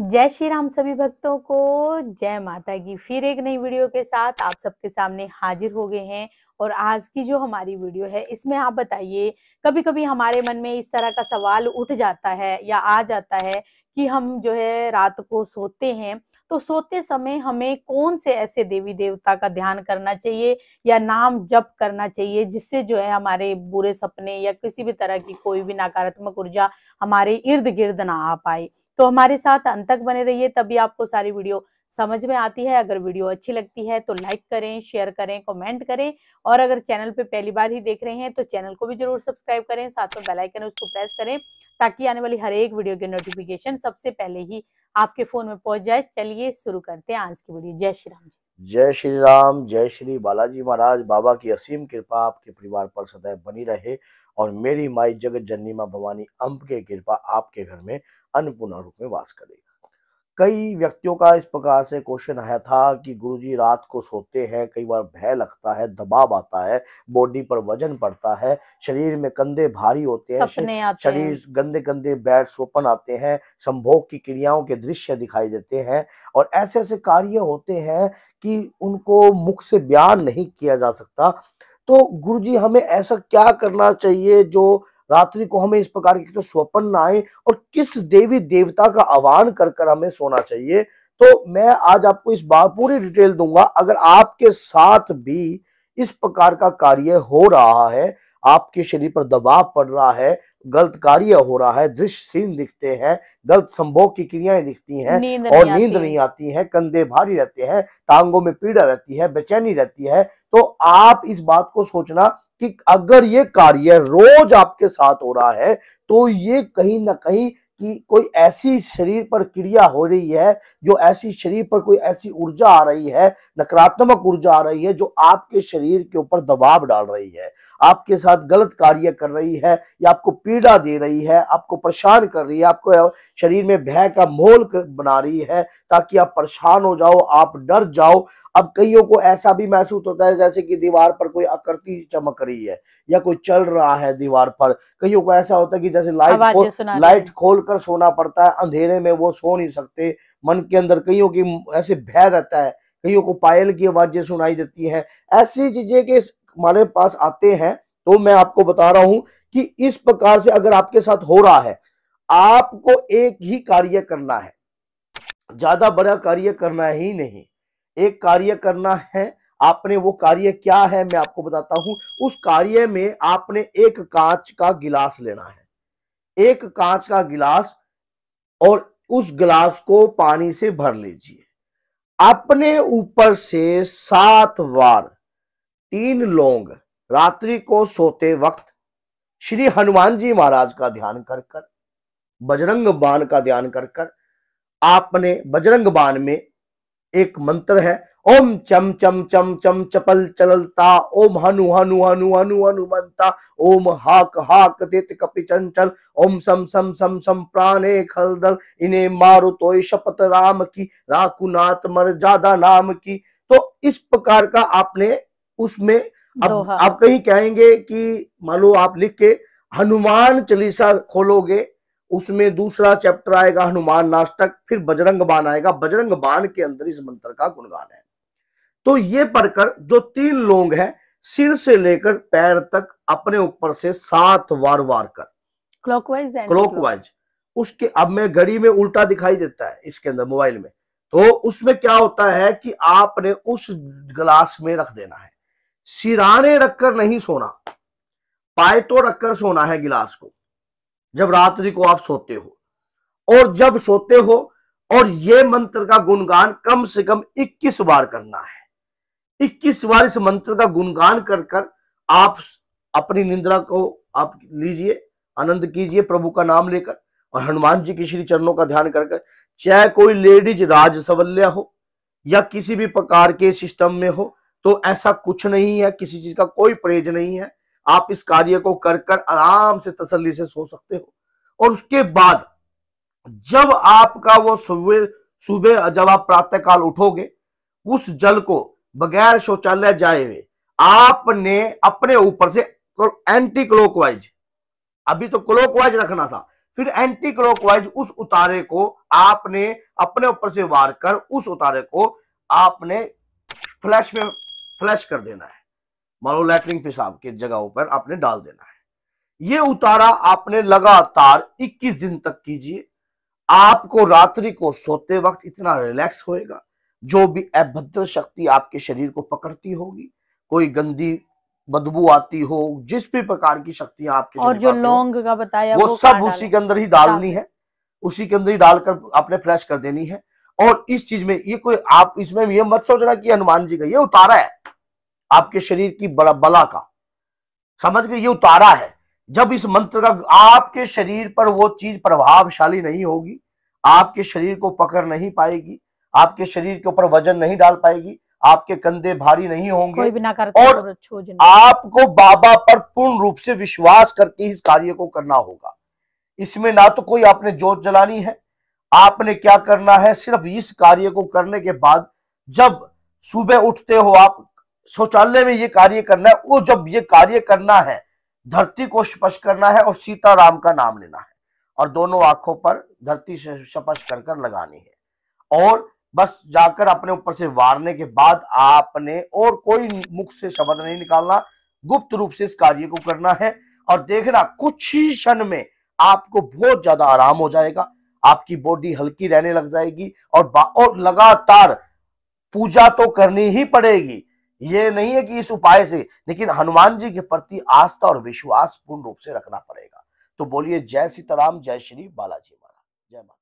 जय श्री राम सभी भक्तों को जय माता की फिर एक नई वीडियो के साथ आप सबके सामने हाजिर हो गए हैं और आज की जो हमारी वीडियो है इसमें आप बताइए कभी कभी हमारे मन में इस तरह का सवाल उठ जाता है या आ जाता है कि हम जो है रात को सोते हैं तो सोते समय हमें कौन से ऐसे देवी देवता का ध्यान करना चाहिए या नाम जप करना चाहिए जिससे जो है हमारे बुरे सपने या किसी भी तरह की कोई भी नकारात्मक ऊर्जा हमारे इर्द गिर्द ना आ पाए तो हमारे साथ अंत तक बने रहिए तभी आपको सारी वीडियो समझ में आती है अगर वीडियो अच्छी लगती है तो लाइक करें शेयर करें कमेंट करें और अगर चैनल पे पहली बार ही देख रहे हैं तो चैनल को भी जरूर सब्सक्राइब करें साथ में बेल आइकन उसको प्रेस करें ताकि आने वाली हर एक वीडियो की नोटिफिकेशन सबसे पहले ही आपके फोन में पहुंच जाए चलिए शुरू करते हैं आज की वीडियो जय श्री राम जी जय श्री राम जय श्री बालाजी महाराज बाबा की असीम कृपा आपके परिवार पर सदैव बनी रहे और मेरी माई जगत जननी माँ भवानी अम्ब के कृपा आपके घर में अन्नपूर्णा रूप में वास करेगी कई व्यक्तियों का इस प्रकार से क्वेश्चन आया था कि गुरुजी रात को सोते हैं कई बार भय लगता है दबाव आता है बॉडी पर वजन पड़ता है शरीर में कंधे भारी होते हैं शरीर हैं। गंदे गंदे बैड सोपन आते हैं संभोग की क्रियाओं के दृश्य दिखाई देते हैं और ऐसे ऐसे कार्य होते हैं कि उनको मुख से बयान नहीं किया जा सकता तो गुरु हमें ऐसा क्या करना चाहिए जो रात्रि को हमें इस प्रकार के तो स्वप्न ना आए और किस देवी देवता का आह्वान कर कर हमें सोना चाहिए तो मैं आज आपको इस बार पूरी डिटेल दूंगा अगर आपके साथ भी इस प्रकार का कार्य हो रहा है आपके शरीर पर दबाव पड़ रहा है गलत कार्य हो रहा है दृश्य सीन दिखते हैं गलत संभोग की क्रियाएं दिखती हैं और नींद नहीं आती है कंधे भारी रहते हैं टांगों में पीड़ा रहती है बेचैनी रहती है तो आप इस बात को सोचना कि अगर ये कार्य रोज आपके साथ हो रहा है तो ये कहीं ना कहीं कि कोई ऐसी शरीर पर क्रिया हो रही है जो ऐसी शरीर पर कोई ऐसी ऊर्जा आ रही है नकारात्मक ऊर्जा आ रही है जो आपके शरीर के ऊपर दबाव डाल रही है आपके साथ गलत कार्य कर रही है या आपको पीड़ा दे रही है आपको परेशान कर रही है आपको शरीर में भय का मोल बना रही है ताकि आप परेशान हो जाओ आप डर जाओ अब कईयों को ऐसा भी महसूस होता है जैसे कि दीवार पर कोई आकृति चमक रही है या कोई चल रहा है दीवार पर कईयों को ऐसा होता है कि जैसे लाइट खोल लाइट खोल कर सोना पड़ता है अंधेरे में वो सो नहीं सकते मन के अंदर कईयों की ऐसे भय रहता है कईयों को पायल की आवाजें सुनाई देती हैं ऐसी चीजें कि हमारे पास आते हैं तो मैं आपको बता रहा हूं कि इस प्रकार से अगर आपके साथ हो रहा है आपको एक ही कार्य करना है ज्यादा बड़ा कार्य करना ही नहीं एक कार्य करना है आपने वो कार्य क्या है मैं आपको बताता हूं उस कार्य में आपने एक कांच का गिलास लेना है एक कांच का गिलास और उस गिलास को पानी से भर लीजिए अपने ऊपर से सात बार तीन लोग रात्रि को सोते वक्त श्री हनुमान जी महाराज का ध्यान कर कर बजरंग बाण का ध्यान कर कर आपने बजरंग बाण में एक मंत्र है ओम चम चम चम चम चपल चललता ओम हनु हनु हनु हनु हनुमंता ओम हाक हाक देत कपि चंचल ओम सम सम सम सम प्राणे दल इन्हें मारु तो शपथ राम की राकुनाथ मर जादा नाम की तो इस प्रकार का आपने उसमें अब आप कहीं कहेंगे कि मान लो आप लिख के हनुमान चालीसा खोलोगे उसमें दूसरा चैप्टर आएगा हनुमान नास्टक फिर बजरंग बाण आएगा बजरंग बाण के अंदर इस मंत्र का गुणगान है तो ये पढ़कर जो तीन लोग हैं सिर से लेकर पैर तक अपने ऊपर से सात बार वार कर क्लॉकवाइज क्लॉकवाइज उसके अब मैं घड़ी में उल्टा दिखाई देता है इसके अंदर मोबाइल में तो उसमें क्या होता है कि आपने उस ग्लास में रख देना है सिराने रखकर नहीं सोना पाए तो रखकर सोना है गिलास को जब रात्रि को आप सोते हो और जब सोते हो और ये मंत्र का गुणगान कम से कम 21 बार करना है 21 बार इस मंत्र का गुणगान कर कर आप अपनी निंद्रा को आप लीजिए आनंद कीजिए प्रभु का नाम लेकर और हनुमान जी के श्री चरणों का ध्यान कर चाहे कोई लेडीज राजसवल्या हो या किसी भी प्रकार के सिस्टम में हो तो ऐसा कुछ नहीं है किसी चीज का कोई परहेज नहीं है आप इस कार्य को कर कर आराम से तसल्ली से सो सकते हो और उसके बाद जब आपका वो सुबह सुबह जब आप प्रातः काल उठोगे उस जल को बगैर शौचालय जाए हुए आपने अपने ऊपर से एंटी क्लोकवाइज अभी तो क्लोकवाइज रखना था फिर एंटी क्लोकवाइज उस उतारे को आपने अपने ऊपर से वार कर उस उतारे को आपने फ्लैश में फ्लैश कर देना है मानो लैटरिन पेशाब के जगहों पर आपने डाल देना है ये उतारा आपने लगातार 21 दिन तक कीजिए आपको रात्रि को सोते वक्त इतना रिलैक्स होएगा जो भी अभद्र शक्ति आपके शरीर को पकड़ती होगी कोई गंदी बदबू आती हो जिस भी प्रकार की शक्तियां आपके और जो लौंग का बताया वो, वो सब उसी के अंदर ही डालनी है उसी के अंदर ही डालकर आपने फ्लैश कर देनी है और इस चीज में ये कोई आप इसमें ये मत सोचना कि हनुमान जी का ये उतारा है आपके शरीर की बड़ा बला का समझ के ये उतारा है जब इस मंत्र का आपके शरीर पर वो चीज प्रभावशाली नहीं होगी आपके शरीर को पकड़ नहीं पाएगी आपके शरीर के ऊपर वजन नहीं डाल पाएगी आपके कंधे भारी नहीं होंगे कोई भी ना और आपको बाबा पर पूर्ण रूप से विश्वास करके इस कार्य को करना होगा इसमें ना तो कोई आपने जोत जलानी है आपने क्या करना है सिर्फ इस कार्य को करने के बाद जब सुबह उठते हो आप शौचालय में ये कार्य करना है वो जब ये कार्य करना है धरती को स्पर्श करना है और सीता राम का नाम लेना है और दोनों आंखों पर धरती से स्पर्श कर कर लगानी है और बस जाकर अपने ऊपर से वारने के बाद आपने और कोई मुख से शब्द नहीं निकालना गुप्त रूप से इस कार्य को करना है और देखना कुछ ही क्षण में आपको बहुत ज्यादा आराम हो जाएगा आपकी बॉडी हल्की रहने लग जाएगी और और लगातार पूजा तो करनी ही पड़ेगी ये नहीं है कि इस उपाय से लेकिन हनुमान जी के प्रति आस्था और विश्वास पूर्ण रूप से रखना पड़ेगा तो बोलिए जय सीताराम जय श्री बालाजी महाराज जय माता